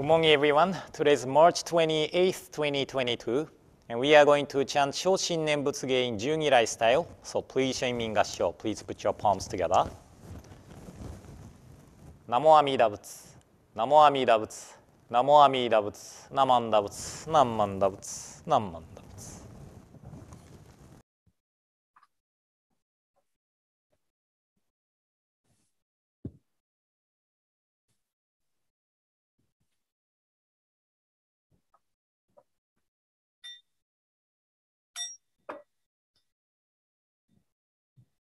Good morning, everyone. Today is March 28th, 2022, and we are going to chant Shoshin Nenbutsuge in j u n i r a i style. So please join me in Gassho. Please put your palms together. Namo Amida Butsu. Namo Amida Butsu. Namo Amida Butsu. Namanda Butsu. Namanda Butsu. Namanda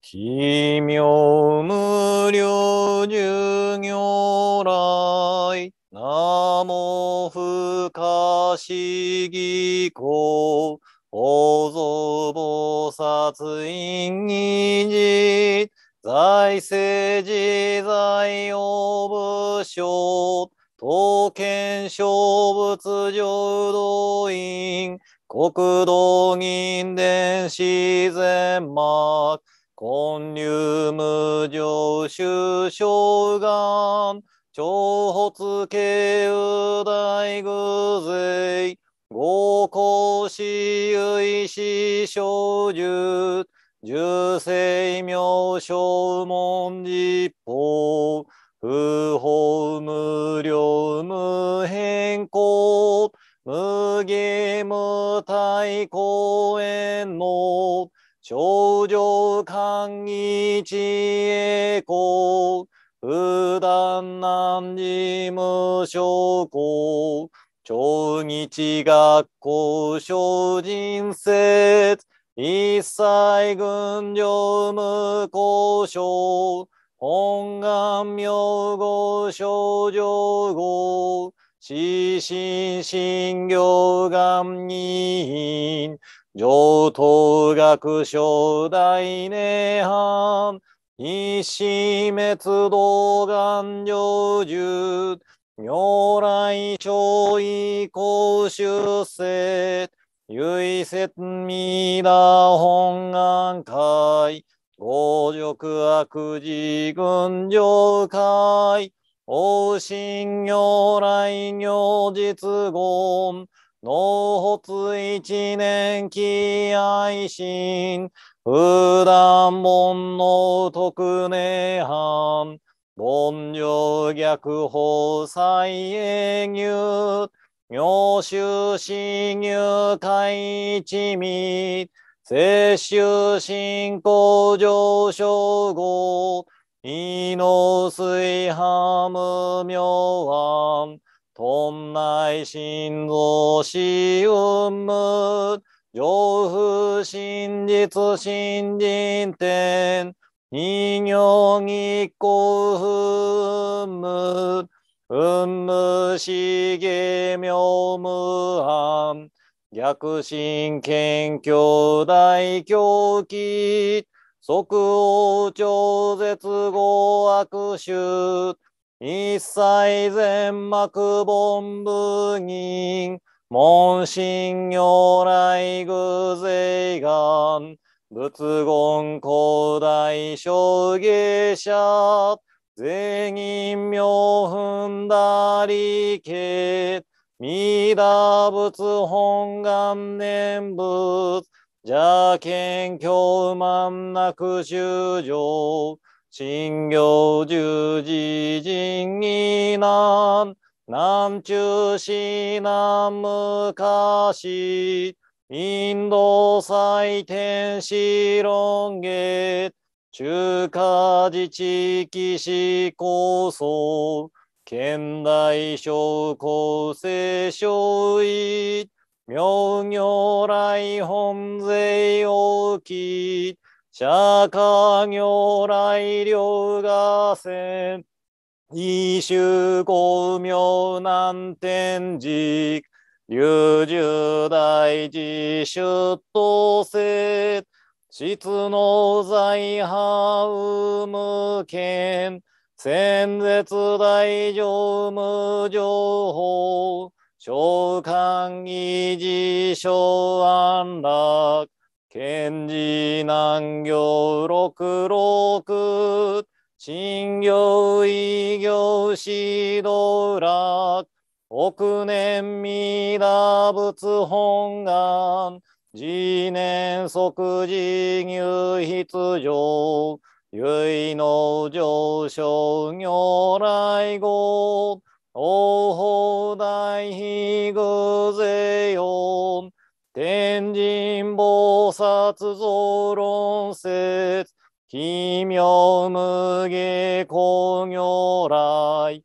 奇妙無量寿行来、名も不可思議公、法蔵菩薩院議事、財政自在応武将、刀剣勝仏浄土院。国道銀伝自然幕、根流無常修正願、超発慶右大偶税、合公子意思小獣、十世名称文字法、不法無量無変更、無義無対公園の、頂上寛一栄光、普段難事無償校、長日学校小人説、一切群上無交渉、本願名号少女号、死神信行願人、上等学小大涅槃、一死滅動願成就、如来超意公出世、唯説未だ本願会、五辱悪事群上会、往信行来行実言、納発一年期愛心、普段門の特寧藩、凡上逆法再営入、妙修信入会一味、摂取信仰上昇後、イノスイハムミョアン、トンナイシンゾシウム、上風真実新人天、人形にこうむ、うんむしげみょうむはん、逆進謙虚大狂気、即応超絶合悪臭。一切全幕本部銀。門心如来偶税願。仏言古代将芸者。全員妙分だりけ。弥陀仏本願念仏。じゃけんきんなく修行、信行十字人義難。南中市南昔。インド祭典シロン中華自治騎士構想。県大小公正小一。明行来本税をき、釈迦行来両河せ、異宗公明南天寺、流十大寺出頭せ、質の財派無権、戦絶大乗無情報、召喚維持小安楽、賢治難行六六、新行異行指導楽、億年未打仏本願、自年即時入筆上、唯の上昇如来後。おほ大ひぐぜよ天神菩薩増論説奇妙無下工如来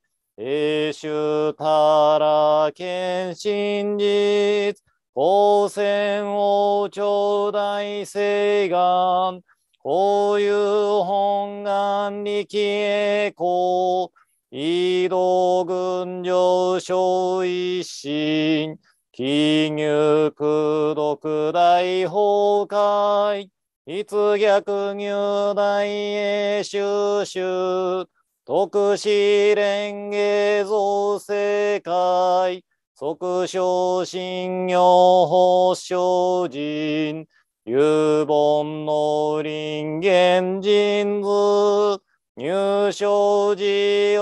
しゅたら剣真実光線王朝大聖願こういう本願えこう。移動群上昇一心、金融空毒大崩壊、逸逆入大栄収集、特使連芸造世界、即昇信用保証人、有本の林間人図、入賞寺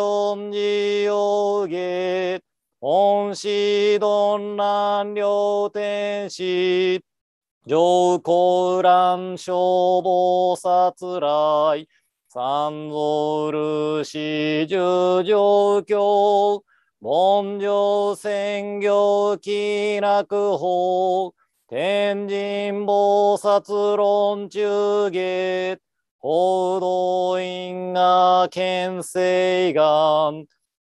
恩寺王芸、恩師丼乱両天使、上皇乱消菩殺来、三蔵る四十上京、文上専業気楽法、天神菩薩論中下、法動因が県政が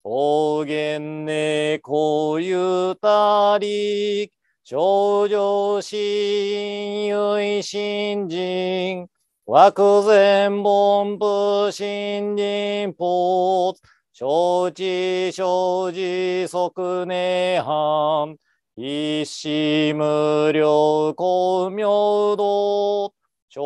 方言猫ゆたり少女心唯心人惑前本部新人法承知承知即根藩一心無量公明道超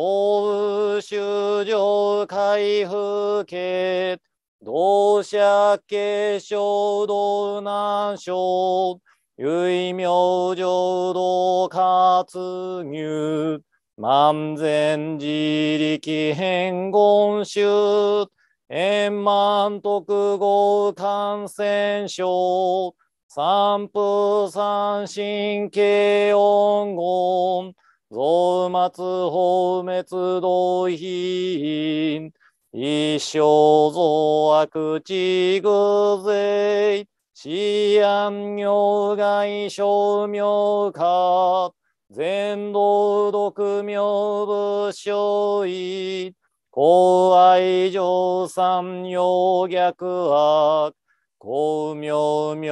宇宙上回復系、同社系衝動難症、唯名浄土活入、万全自力変言集、円満特合感染症、三風三神経音言、増末放滅同品、一生増悪地偶税、思案業外小名化、全道独名武将医、公愛上三要逆悪、公明明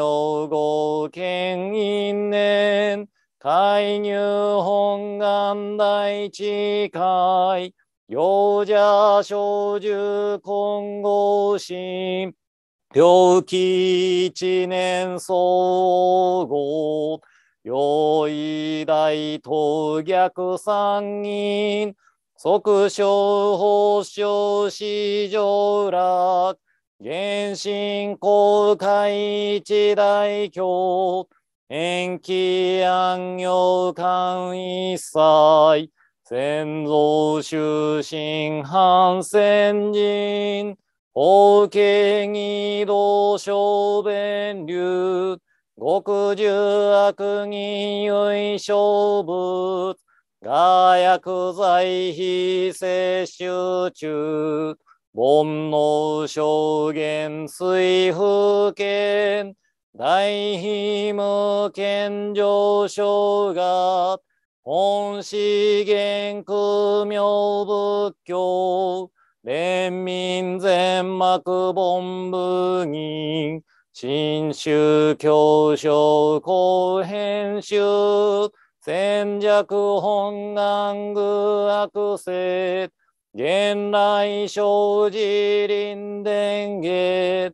合権因縁海入本願第一回、行者小獣混合心、病気一年総合、用意大東逆三人、即将法小史上楽、原神公開一大京、延期安行間一切、先祖修身反戦人、法華義道小弁流、極重悪人唯小物、我薬在非摂取中、煩悩証言水風圏、大非無健上症が、本資源苦妙仏教、連民全幕本部に、新宗教省後編集、戦略本願具悪性、現来生寺林伝下、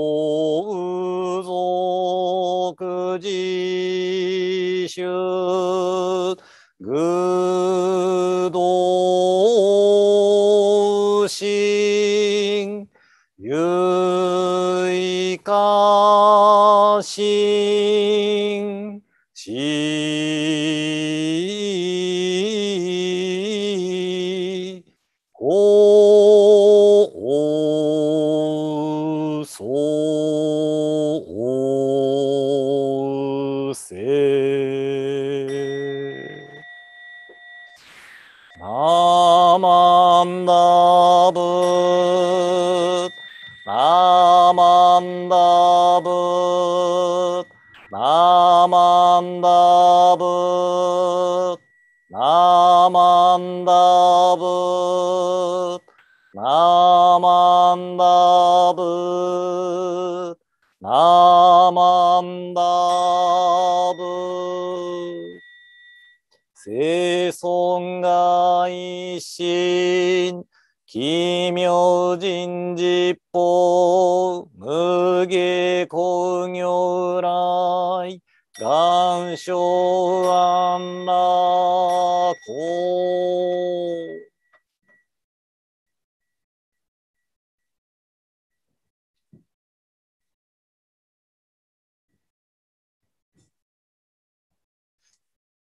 う族自主愚道心かしんせぶ。生存が一心、奇妙人実法、無下工業来、願書安楽公。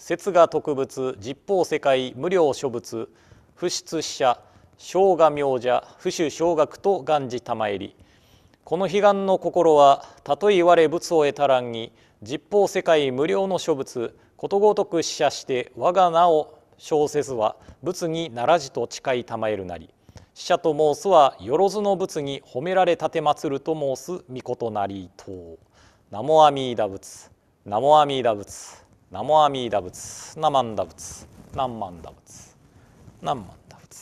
節が特物実法世界無料諸仏不出者生姜名者不主生学と願寺玉入この悲願の心はたとえ我仏を得たらんに実法世界無料の諸仏ことごとく死者して我が名を称せずは仏にならじと誓い玉えるなり死者と申すはよろずの仏に褒められたてまつると申す御事なりと。名も阿弥陀仏名も阿弥陀仏ナモアミーダ仏ナマンダ仏ナンマンダ仏ナンマンダ仏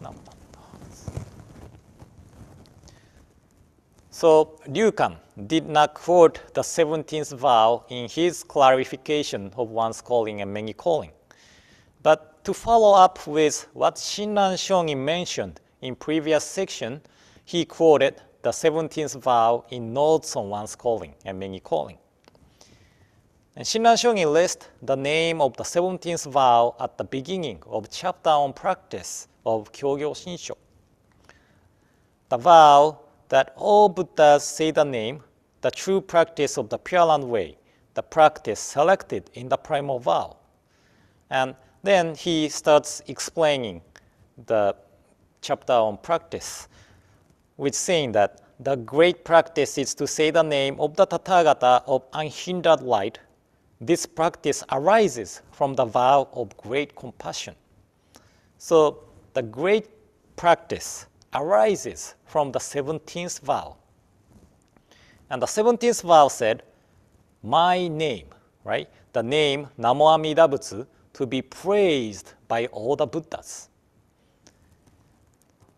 ナンマンダ仏 So Lyukan did not quote the 17th vow in his clarification of one's calling and many calling. But to follow up with what Shinran Shongin mentioned in previous section, he quoted the 17th vow in Notes on One's Calling and Many Calling. And Shin Shungi lists the name of the 17th vow at the beginning of chapter on practice of Kyogyo Shinsho. The vow that all Buddhas say the name, the true practice of the Pure Land Way, the practice selected in the primal vow. And then he starts explaining the chapter on practice, which saying that the great practice is to say the name of the Tathagata of unhindered light this practice arises from the vow of great compassion. So the great practice arises from the 17th vow. And the 17th vow said, My name, right? The name Namo Amida Butsu to be praised by all the Buddhas.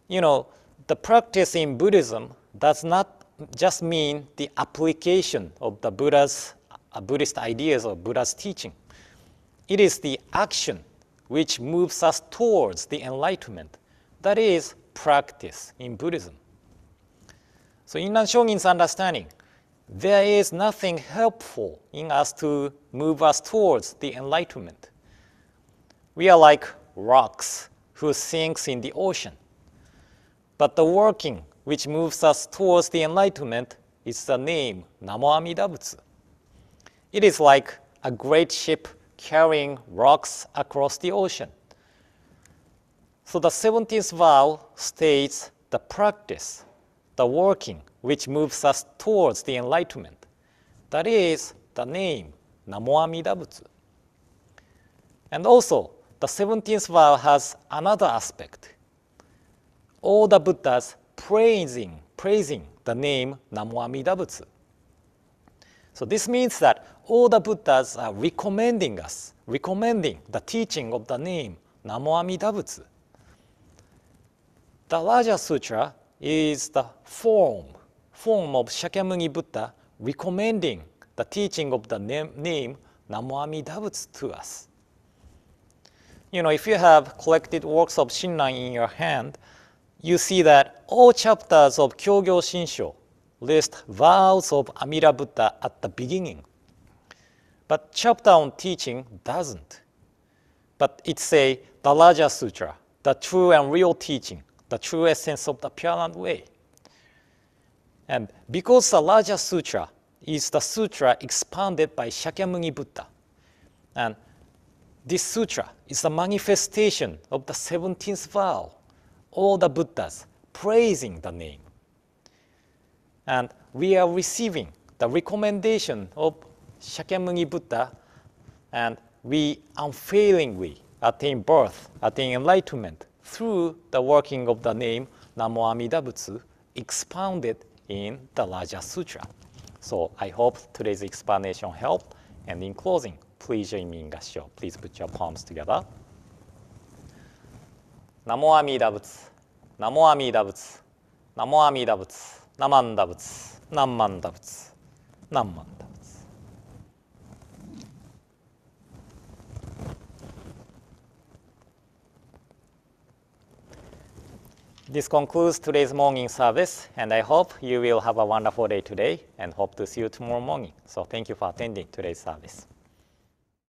You know, the practice in Buddhism does not just mean the application of the Buddha's Buddhist ideas or Buddha's teaching. It is the action which moves us towards the enlightenment. That is practice in Buddhism. So in Nan understanding, there is nothing helpful in us to move us towards the enlightenment. We are like rocks who sinks in the ocean. But the working which moves us towards the enlightenment is the name Namo Amida Butsu. It is like a great ship carrying rocks across the ocean. So the 17th vow states the practice, the working, which moves us towards the enlightenment. That is the name, Namo Amida Butsu. And also, the 17th vow has another aspect. All the Buddhas praising, praising the name Namo Amida Butsu. So this means that all the Buddhas are recommending us, recommending the teaching of the name Namo Amida Butsu. The Raja Sutra is the form, form of Shakyamuni Buddha recommending the teaching of the name, name Namo Amida Butsu to us. You know, if you have collected works of Shinran in your hand, you see that all chapters of Kyogyo Shinsho list vows of Amida Buddha at the beginning but chop-down teaching doesn't. But it say the Raja Sutra, the true and real teaching, the true essence of the Pure Land Way. And because the Raja Sutra is the sutra expanded by Shakyamuni Buddha, and this sutra is the manifestation of the 17th vow, all the Buddhas praising the name. And we are receiving the recommendation of Shakyamuni Buddha, and we unfailingly attain birth, attain enlightenment through the working of the name Namo Amida Butsu expounded in the Raja Sutra. So I hope today's explanation helped. And in closing, please join me in Gassho. Please put your palms together. Namo Amida Butsu. Namo Amida Butsu. Namo Amida Butsu. Namanda Butsu. Namanda Butsu. Namanda. This concludes today's morning service, and I hope you will have a wonderful day today and hope to see you tomorrow morning. So thank you for attending today's service.